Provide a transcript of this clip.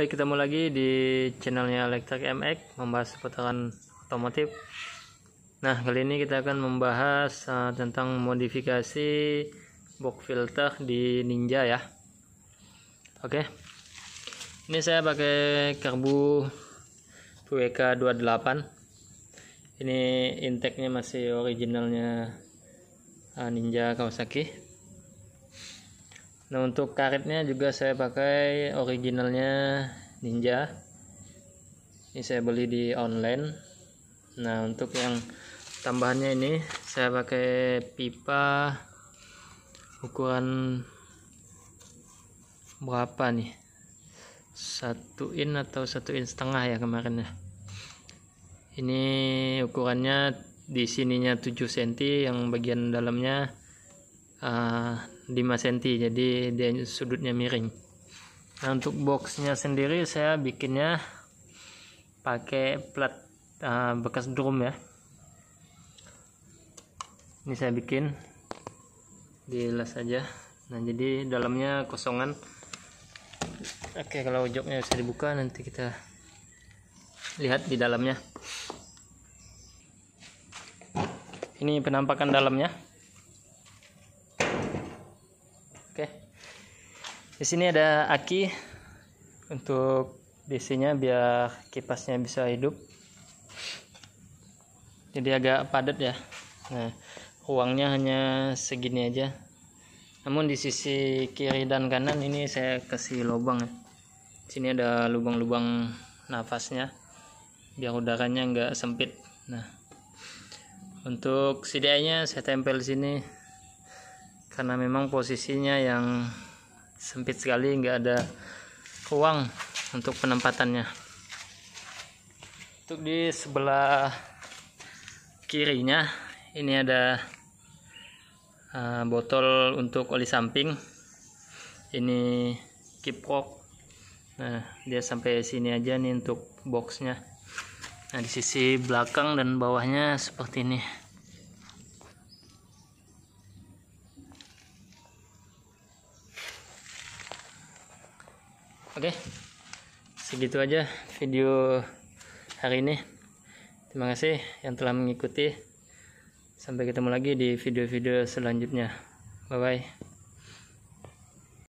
Baik, ketemu lagi di channelnya Electric MX membahas seputaran otomotif. Nah, kali ini kita akan membahas uh, tentang modifikasi box filter di Ninja ya. Oke. Okay. Ini saya pakai karbu WK 28. Ini intake-nya masih originalnya eh, Ninja Kawasaki nah untuk karetnya juga saya pakai originalnya ninja ini saya beli di online nah untuk yang tambahannya ini saya pakai pipa ukuran berapa nih satu in atau satu in setengah ya kemarin ya ini ukurannya di sininya 7 cm yang bagian dalamnya uh, 5 cm jadi dia sudutnya miring nah untuk boxnya sendiri saya bikinnya pakai plat uh, bekas drum ya ini saya bikin las aja nah jadi dalamnya kosongan oke kalau joknya bisa dibuka nanti kita lihat di dalamnya ini penampakan dalamnya Oke. Di sini ada aki untuk DC-nya biar kipasnya bisa hidup. Jadi agak padat ya. Nah, ruangnya hanya segini aja. Namun di sisi kiri dan kanan ini saya kasih lubang ya. Sini ada lubang-lubang nafasnya biar udaranya nggak sempit. Nah, untuk CDI-nya saya tempel di sini karena memang posisinya yang sempit sekali nggak ada ruang untuk penempatannya untuk di sebelah kirinya ini ada uh, botol untuk oli samping ini kiprok nah dia sampai sini aja nih untuk boxnya nah di sisi belakang dan bawahnya seperti ini Oke. Segitu aja video hari ini. Terima kasih yang telah mengikuti. Sampai ketemu lagi di video-video selanjutnya. Bye bye.